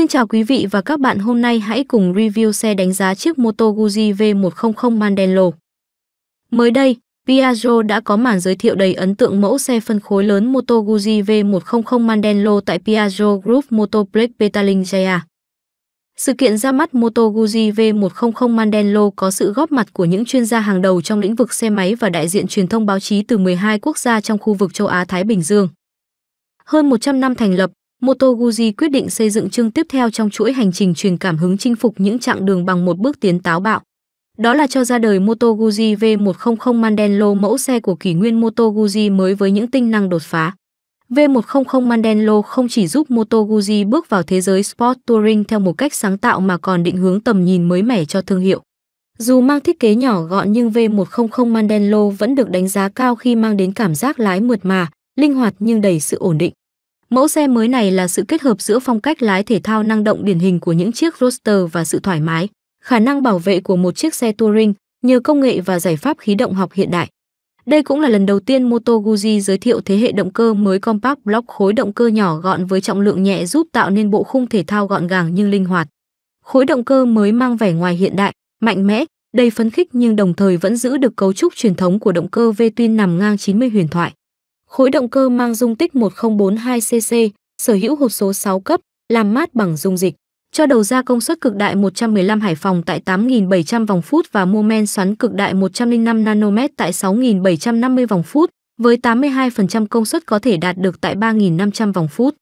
Xin chào quý vị và các bạn, hôm nay hãy cùng review xe đánh giá chiếc Moto Guzzi V100 Mandello. Mới đây, Piaggio đã có màn giới thiệu đầy ấn tượng mẫu xe phân khối lớn Moto Guzzi V100 Mandello tại Piaggio Group Motoplex Petaling Jaya. Sự kiện ra mắt Moto Guzzi V100 Mandello có sự góp mặt của những chuyên gia hàng đầu trong lĩnh vực xe máy và đại diện truyền thông báo chí từ 12 quốc gia trong khu vực châu Á-Thái Bình Dương. Hơn 100 năm thành lập, Moto Guzzi quyết định xây dựng chương tiếp theo trong chuỗi hành trình truyền cảm hứng chinh phục những chặng đường bằng một bước tiến táo bạo. Đó là cho ra đời Moto Guzzi V100 Mandello mẫu xe của kỷ nguyên Moto Guzzi mới với những tính năng đột phá. V100 Mandello không chỉ giúp Moto Guzzi bước vào thế giới sport touring theo một cách sáng tạo mà còn định hướng tầm nhìn mới mẻ cho thương hiệu. Dù mang thiết kế nhỏ gọn nhưng V100 Mandello vẫn được đánh giá cao khi mang đến cảm giác lái mượt mà, linh hoạt nhưng đầy sự ổn định. Mẫu xe mới này là sự kết hợp giữa phong cách lái thể thao năng động điển hình của những chiếc Roadster và sự thoải mái, khả năng bảo vệ của một chiếc xe touring nhờ công nghệ và giải pháp khí động học hiện đại. Đây cũng là lần đầu tiên Moto Guzzi giới thiệu thế hệ động cơ mới compact block khối động cơ nhỏ gọn với trọng lượng nhẹ giúp tạo nên bộ khung thể thao gọn gàng nhưng linh hoạt. Khối động cơ mới mang vẻ ngoài hiện đại, mạnh mẽ, đầy phấn khích nhưng đồng thời vẫn giữ được cấu trúc truyền thống của động cơ V-twin nằm ngang 90 huyền thoại. Khối động cơ mang dung tích 1042cc, sở hữu hộp số 6 cấp, làm mát bằng dung dịch, cho đầu ra công suất cực đại 115 Hải Phòng tại 8.700 vòng phút và mô men xoắn cực đại 105 nm tại 6.750 vòng phút, với 82% công suất có thể đạt được tại 3.500 vòng phút.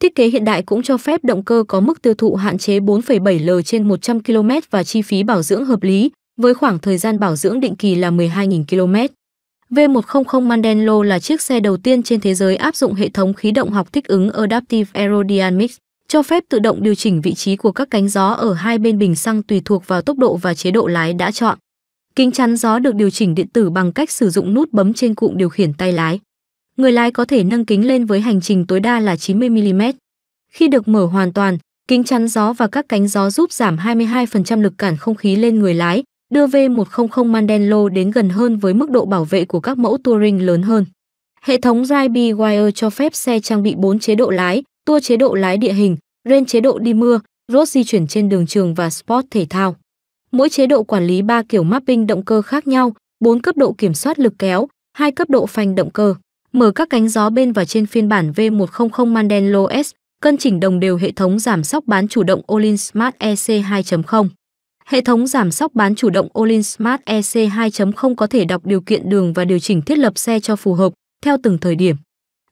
Thiết kế hiện đại cũng cho phép động cơ có mức tiêu thụ hạn chế 4,7L trên 100 km và chi phí bảo dưỡng hợp lý, với khoảng thời gian bảo dưỡng định kỳ là 12.000 km. V100 Mandello là chiếc xe đầu tiên trên thế giới áp dụng hệ thống khí động học thích ứng Adaptive Aerodynamics, cho phép tự động điều chỉnh vị trí của các cánh gió ở hai bên bình xăng tùy thuộc vào tốc độ và chế độ lái đã chọn. Kính chắn gió được điều chỉnh điện tử bằng cách sử dụng nút bấm trên cụm điều khiển tay lái. Người lái có thể nâng kính lên với hành trình tối đa là 90 mm. Khi được mở hoàn toàn, kính chắn gió và các cánh gió giúp giảm 22% lực cản không khí lên người lái, đưa V100 Mandello đến gần hơn với mức độ bảo vệ của các mẫu Touring lớn hơn. Hệ thống Drive Wire cho phép xe trang bị 4 chế độ lái, tour chế độ lái địa hình, rain chế độ đi mưa, road di chuyển trên đường trường và sport thể thao. Mỗi chế độ quản lý 3 kiểu mapping động cơ khác nhau, 4 cấp độ kiểm soát lực kéo, 2 cấp độ phanh động cơ. Mở các cánh gió bên và trên phiên bản V100 Mandello S, cân chỉnh đồng đều hệ thống giảm sóc bán chủ động Olin Smart EC 2.0. Hệ thống giảm sóc bán chủ động Olin Smart EC 2.0 có thể đọc điều kiện đường và điều chỉnh thiết lập xe cho phù hợp theo từng thời điểm.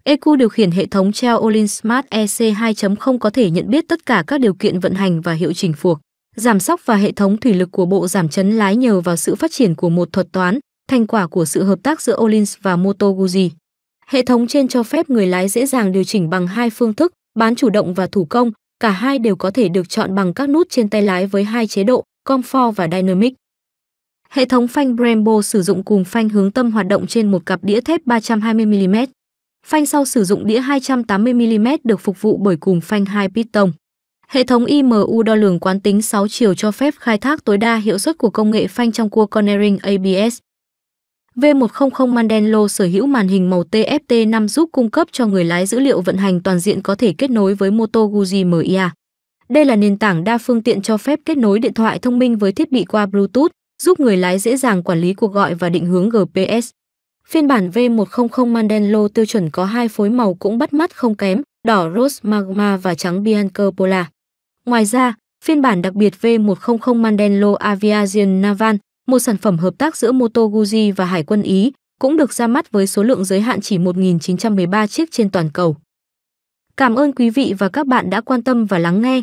EQ điều khiển hệ thống treo Olin Smart EC 2.0 có thể nhận biết tất cả các điều kiện vận hành và hiệu chỉnh phuộc, giảm sóc và hệ thống thủy lực của bộ giảm chấn lái nhờ vào sự phát triển của một thuật toán, thành quả của sự hợp tác giữa Olin và Moto Guzzi. Hệ thống trên cho phép người lái dễ dàng điều chỉnh bằng hai phương thức, bán chủ động và thủ công, cả hai đều có thể được chọn bằng các nút trên tay lái với hai chế độ, Comfort và Dynamic. Hệ thống phanh Brembo sử dụng cùng phanh hướng tâm hoạt động trên một cặp đĩa thép 320mm. Phanh sau sử dụng đĩa 280mm được phục vụ bởi cùng phanh 2 piston. Hệ thống IMU đo lường quán tính 6 chiều cho phép khai thác tối đa hiệu suất của công nghệ phanh trong cua cornering ABS. V100 Mandello sở hữu màn hình màu TFT5 giúp cung cấp cho người lái dữ liệu vận hành toàn diện có thể kết nối với Moto Guzzi MIA. Đây là nền tảng đa phương tiện cho phép kết nối điện thoại thông minh với thiết bị qua Bluetooth, giúp người lái dễ dàng quản lý cuộc gọi và định hướng GPS. Phiên bản V100 Mandello tiêu chuẩn có hai phối màu cũng bắt mắt không kém, đỏ Rose Magma và trắng Bianco Pola. Ngoài ra, phiên bản đặc biệt V100 Mandello Aviation Naval, một sản phẩm hợp tác giữa Moto Guzzi và Hải quân Ý, cũng được ra mắt với số lượng giới hạn chỉ 1.913 chiếc trên toàn cầu. Cảm ơn quý vị và các bạn đã quan tâm và lắng nghe.